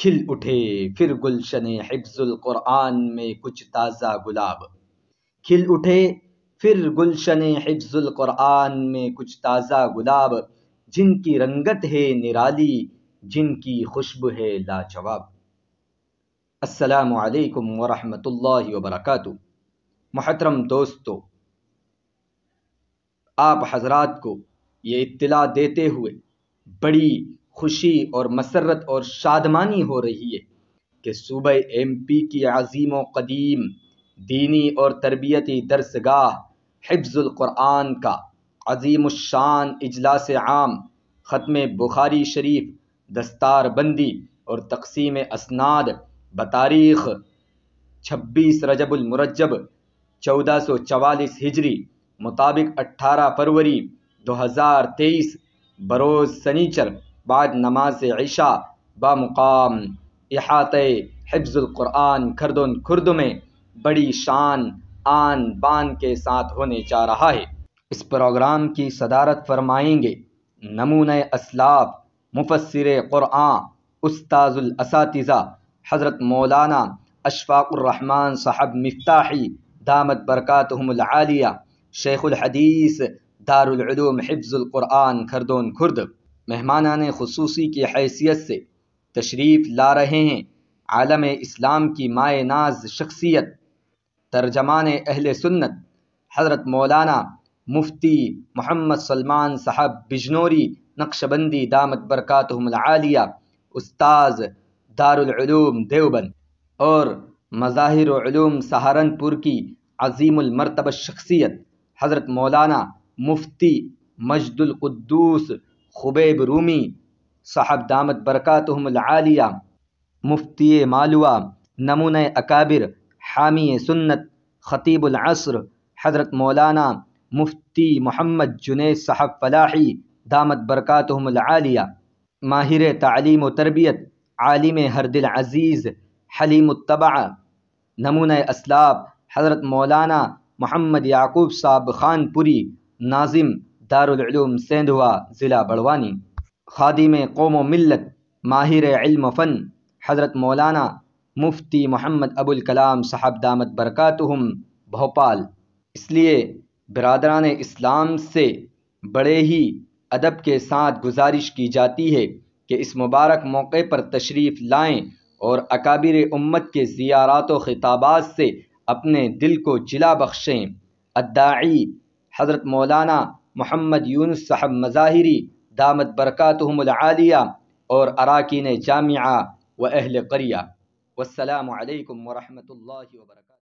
کھل اٹھے پھر گلشن حفظ القرآن میں کچھ تازہ گلاب کھل اٹھے پھر گلشن حفظ القرآن میں کچھ تازہ گلاب جن کی رنگت ہے نرالی جن کی خوشب ہے لاجواب السلام علیکم ورحمۃ اللہ وبرکاتہ محترم دوستو آپ حضرات کو یہ اطلاع دیتے ہوئے بڑی خوشی اور مسرت اور شادمانی ہو رہی ہے کہ صوبہ ایم پی کی عظیم و قدیم دینی اور تربیتی درسگاہ حفظ القرآن کا عظیم الشان اجلاس عام ختم بخاری شریف دستار بندی اور تقسیم اسناد بتاریخ چھبیس رجب المرجب چودہ سو چوالیس ہجری مطابق اٹھارہ فروری دو ہزار تیئیس بروز سنیچر بعد نماز با مقام احاطۂ حفظ القرآن کھردن کھرد میں بڑی شان آن بان کے ساتھ ہونے جا رہا ہے اس پروگرام کی صدارت فرمائیں گے نمونۂ اسلاف مفسر قرآن استاذ الاساتذہ حضرت مولانا اشفاق الرحمن صاحب مفتاحی دامت برکاتہم العالیہ شیخ الحدیث دارالعلوم حفظ القرآن کردون کرد مہمانان خصوصی کی حیثیت سے تشریف لا رہے ہیں عالم اسلام کی مائے ناز شخصیت ترجمان اہل سنت حضرت مولانا مفتی محمد سلمان صاحب بجنوری نقش بندی دامت برکاتہم العالیہ استاذ استاذ دارالعلوم دیوبند اور مظاہر علوم سہارنپور کی عظیم المرتبہ شخصیت حضرت مولانا مفتی مجد القدوس خبیب رومی صاحب دامت برکاتہم العالیہ مفتی مالوا نمونہ اکابر حامی سنت خطیب العصر حضرت مولانا مفتی محمد جنید صاحب فلاحی دامت برکاتہم العالیہ ماہر تعلیم و تربیت عالم حرد العزیز حلیم الطبع نمونہ اسلاب حضرت مولانا محمد یعقوب صاحب خان پوری ناظم دارالعلوم سیندھوا ضلع بڑوانی خادم قوم و ملت ماہر علم و فن حضرت مولانا مفتی محمد ابوالکلام صاحب دامت برکاتہم بھوپال اس لیے برادران اسلام سے بڑے ہی ادب کے ساتھ گزارش کی جاتی ہے کہ اس مبارک موقع پر تشریف لائیں اور اکابر امت کے زیارات و خطابات سے اپنے دل کو جلا بخشیں اداعی حضرت مولانا محمد یونس صاحب مظاہری دامت برکاتہم العالیہ اور اراکین جامعہ و اہل قریہ والسلام علیکم ورحمۃ اللہ وبرکاتہ